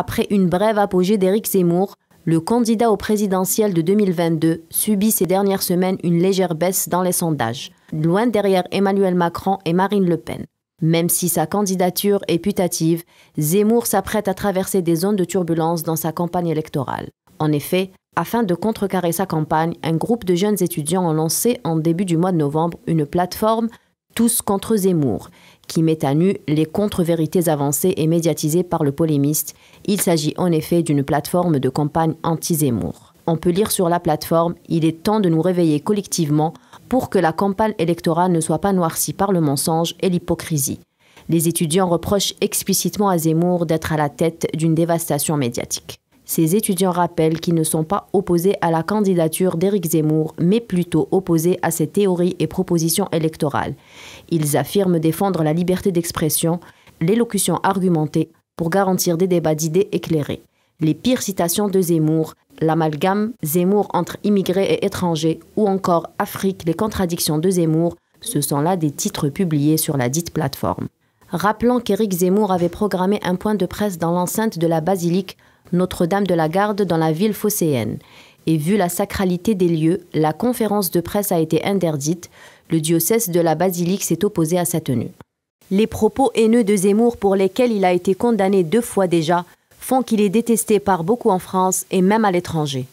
après une brève apogée d'Éric Zemmour, le candidat au présidentiel de 2022 subit ces dernières semaines une légère baisse dans les sondages, loin derrière Emmanuel Macron et Marine Le Pen. Même si sa candidature est putative, Zemmour s'apprête à traverser des zones de turbulence dans sa campagne électorale. En effet, afin de contrecarrer sa campagne, un groupe de jeunes étudiants ont lancé en début du mois de novembre une plateforme tous contre Zemmour, qui met à nu les contre-vérités avancées et médiatisées par le polémiste. Il s'agit en effet d'une plateforme de campagne anti-Zemmour. On peut lire sur la plateforme Il est temps de nous réveiller collectivement pour que la campagne électorale ne soit pas noircie par le mensonge et l'hypocrisie. Les étudiants reprochent explicitement à Zemmour d'être à la tête d'une dévastation médiatique. Ces étudiants rappellent qu'ils ne sont pas opposés à la candidature d'Éric Zemmour, mais plutôt opposés à ses théories et propositions électorales. Ils affirment défendre la liberté d'expression, l'élocution argumentée, pour garantir des débats d'idées éclairés. Les pires citations de Zemmour, l'amalgame Zemmour entre immigrés et étrangers, ou encore Afrique, les contradictions de Zemmour, ce sont là des titres publiés sur la dite plateforme. Rappelant qu'Éric Zemmour avait programmé un point de presse dans l'enceinte de la basilique notre-Dame de la Garde dans la ville phocéenne. Et vu la sacralité des lieux, la conférence de presse a été interdite. Le diocèse de la basilique s'est opposé à sa tenue. Les propos haineux de Zemmour pour lesquels il a été condamné deux fois déjà font qu'il est détesté par beaucoup en France et même à l'étranger.